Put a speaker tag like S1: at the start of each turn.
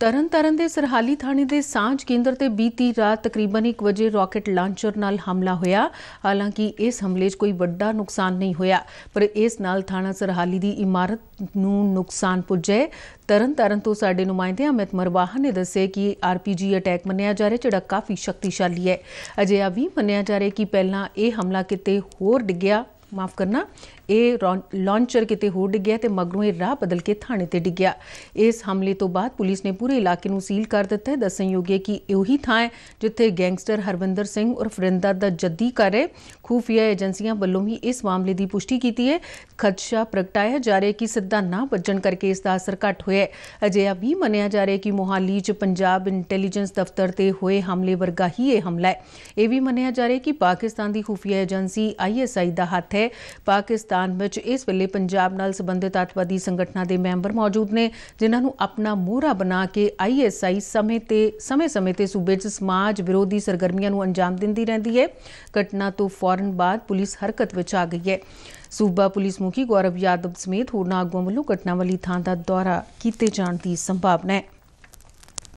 S1: ਤਰਨਤਾਰਨ ਦੇ ਸਰਹਾਲੀ ਥਾਣੇ ਦੇ ਸਾਂਝ ਕੇਂਦਰ ਤੇ ਬੀਤੀ ਰਾਤ ਤਕਰੀਬਨ 1 ਵਜੇ ਰਾਕਟ ਲਾਂਚਰ ਨਾਲ ਹਮਲਾ ਹੋਇਆ ਹਾਲਾਂਕਿ ਇਸ ਹਮਲੇ 'ਚ ਕੋਈ ਵੱਡਾ ਨੁਕਸਾਨ ਨਹੀਂ ਹੋਇਆ ਪਰ ਇਸ ਨਾਲ ਥਾਣਾ ਸਰਹਾਲੀ ਦੀ ਇਮਾਰਤ ਨੂੰ ਨੁਕਸਾਨ ਪੁੱਜੇ ਤਰਨਤਾਰਨ ਤੋਂ ਸਾਡੇ ਨੁਮਾਇੰਦੇ ਅਮਿਤ ਮਰਵਾਹ ਨੇ ਦੱਸਿਆ ਕਿ ਆਰਪੀਜੀ ਅਟੈਕ ਮੰਨਿਆ ਜਾ ਰਿਹਾ ਜਿਹੜਾ ਕਾਫੀ ਸ਼ਕਤੀਸ਼ਾਲੀ ਹੈ ਅਜੇ ਆ ਵੀ ਮੰਨਿਆ ਜਾ ਰਿਹਾ ਕਿ ਪਹਿਲਾਂ ਇਹ ਹਮਲਾ ਕਿਤੇ ਹੋਰ ਡਿੱਗਿਆ ਮਾਫ ਕਰਨਾ ਇਹ ਲਾਂਚਰ ਕਿਤੇ ਹੋ ਡਿੱਗਿਆ ਤੇ ਮਗਰੋਂ ਇਹ ਰਾਹ ਬਦਲ ਕੇ ਥਾਣੇ ਤੇ ਡਿੱਗਿਆ ਇਸ ਹਮਲੇ ਤੋਂ ਬਾਅਦ ਪੁਲਿਸ ਨੇ ਪੂਰੇ ਇਲਾਕੇ ਨੂੰ ਸੀਲ ਕਰ ਦਿੱਤਾ ਹੈ ਦੱਸਣ ਯੋਗ ਹੈ ਕਿ ਉਹੀ ਥਾਂ ਹੈ ਜਿੱਥੇ ਗੈਂਗਸਟਰ ਹਰਵਿੰਦਰ ਸਿੰਘ ਔਰ ਫਰਿੰਦਾ ਦਾ ਜੱਦੀ ਕਰ ਹੈ ਖੂਫੀਆ ਏਜੰਸੀਆਂ ਵੱਲੋਂ ਵੀ ਇਸ ਮਾਮਲੇ ਦੀ ਪੁਸ਼ਟੀ ਕੀਤੀ ਹੈ ਖਦਸ਼ਾ ਪ੍ਰਗਟਾਇਆ ਜਾ ਰਿਹਾ ਹੈ ਕਿ ਸਿੱਧਾ ਨਾ ਵੱਜਣ ਕਰਕੇ ਇਸ ਦਾ ਅਸਰ ਘਟ ਹੋਇਆ ਹੈ ਅਜਿਹਾ ਵੀ ਮੰਨਿਆ ਜਾ ਰਿਹਾ ਹੈ ਕਿ ਮੋਹਾਲੀ 'ਚ ਪੰਜਾਬ ਇੰਟੈਲੀਜੈਂਸ ਦਫ਼ਤਰ ਤੇ ਹੋਏ ਹਮਲੇ ਵਰਗਾ ਹੀ ਇਹ ਹਮਲਾ ਹੈ ਇਹ ਵੀ ਮੰਨਿਆ ਜਾ ਰਿਹਾ ਹੈ ਕਿ ਪਾਕਿਸਤਾਨ ਦੀ ਖੂਫੀਆ ਏਜੰਸੀ ਆਈਐਸਆਈ ਦਾ ਹੱਥ ਹੈ ਪਾਕਿਸਤਾਨ ਵਿੱਚ ਇਸ ਵੇਲੇ ਪੰਜਾਬ ਨਾਲ ਸੰਬੰਧਿਤ ਅਤਵਾਦੀ ਸੰਗਠਨਾਂ ਦੇ ਮੈਂਬਰ ਮੌਜੂਦ ਨੇ ਜਿਨ੍ਹਾਂ ਨੂੰ ਆਪਣਾ ਮੂਹਰਾ ਬਣਾ ਕੇ ਆਈਐਸਆਈ ਸਮੇਂ ਤੇ ਸਮੇਂ-ਸਮੇਂ ਤੇ ਸੂਬੇ 'ਚ ਸਮਾਜ ਵਿਰੋਧੀ ਸਰਗਰਮੀਆਂ ਨੂੰ ਅੰਜਾਮ ਦਿੰਦੀ ਰਹਿੰਦੀ ਹੈ ਘਟਨਾ ਤੋਂ ਫੌਰਨ ਬਾਅਦ ਪੁਲਿਸ ਹਰਕਤ ਵਿੱਚ ਆ ਗਈ ਹੈ ਸੂਬਾ ਪੁਲਿਸ ਮੁਖੀ ਗੌਰਵ ਯਾਦਵ ਸਮੇਤ ਹੋਰਨਾਂ ਆਗੂਆਂ ਵੱਲੋਂ ਘਟਨਾ ਵਾਲੀ ਥਾਂ ਦਾ ਦੌਰਾ ਕੀਤੇ ਜਾਣ ਦੀ ਸੰਭਾਵਨਾ ਹੈ